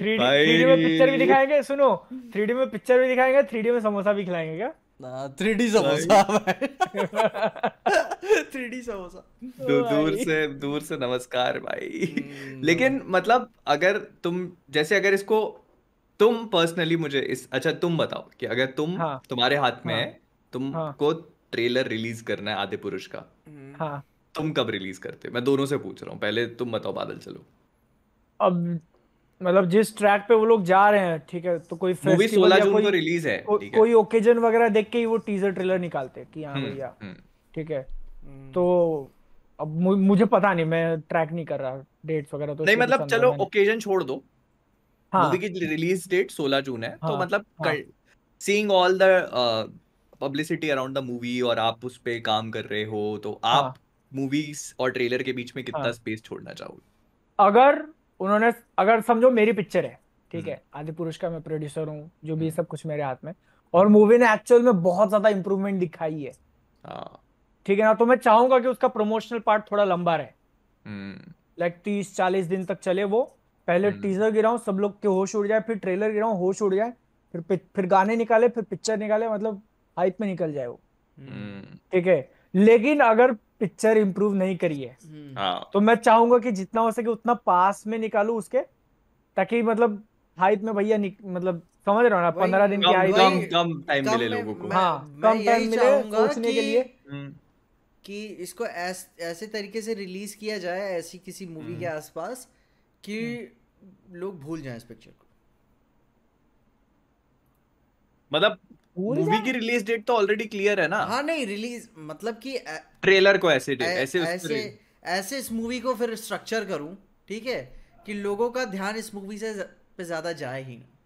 Three D में picture भी दिखाएंगे सुनो थ्री डी में पिक्चर भी दिखाएंगे थ्री डी में समोसा भी खिलाएंगे क्या three D samosa three D samosa दूर दूर से दूर से नमस्कार भाई हम्म। लेकिन मतलब अगर तुम जैसे अगर इसको तुम पर्सनली मुझे इस अच्छा तुम बताओ कि अगर तुम हाँ, तुम्हारे हाथ में हाँ, है तुमको हाँ, ट्रेलर रिलीज करना है आदि पुरुष का हम्म। हाँ, तुम कब रिलीज करते मैं दोनों से पूछ रहा हूँ पहले तुम बताओ बादल चलो अब मतलब जिस ट्रैक पे वो लोग जा रहे हैं ठीक है तो कोई मूवी 16 जून को रिलीज है कोई ओकेजन वगैरह देख के ही वो टीजर ट्रेलर निकालते हैं कि हाँ हम्म, भैया हम्म। ठीक है हम्म। तो अब मुझे पता नहीं मैं ट्रैक नहीं कर रहा डेट्स वगैरह तो नहीं मतलब चलो ओकेजन छोड़ दो हाँ मूवी की रिलीज डेट 16 जून है तो हाँ, मतलब seeing all the publicity around the movie और आप उस पे काम कर रहे हो तो आप मूवीज हाँ। और ट्रेलर के बीच में कितना स्पेस हाँ। छोड़ना चाहोगे अगर उन्होंने अगर समझो मेरी पिक्चर है ठीक है हम्म। आदि पुरुष का मैं प्रोड्यूसर हूँ जो भी हम्म। सब कुछ मेरे हाथ में और मूवी ने एक्चुअल में बहुत ज्यादा इम्प्रूवमेंट दिखाई है हाँ। ठीक है ना तो मैं चाहूंगा कि उसका प्रमोशनल पार्ट थोड़ा लंबा रहे लाइक हम्म। तीस चालीस दिन तक चले वो पहले टीजर गिराऊं सब लोग के होश उड़ जाए फिर ट्रेलर गिराऊं होश उड़ जाए फिर फिर गाने निकाले फिर पिक्चर निकाले मतलब हाइप में निकल जाए वो ठीक है लेकिन अगर पिक्चर इम्प्रूव नहीं करी है हम्म। हाँ। तो मैं चाहूंगा कि जितना हो सके उतना पास में निकालू उसके ताकि मतलब हाइप में भैया मतलब समझ रहे हो ना पंद्रह दिन की हाइप कम कम टाइम मिले लोगों को हाँ कम टाइम मिले सोचने के लिए हम्म। कि इसको ऐस, ऐसे तरीके से रिलीज किया जाए ऐसी किसी मूवी के हम्म। आसपास कि लोग भूल जाएं इस पिक्चर को मतलब मूवी की रिलीज डेट तो ऑलरेडी क्लियर है ना हाँ नहीं रिलीज मतलब कि ट्रेलर को ऐसे दे, ऐसे ऐसे ऐसे इस मूवी को फिर स्ट्रक्चर करूं ठीक है कि लोगों का ध्यान इस मूवी से पे ज्यादा जाए ही ना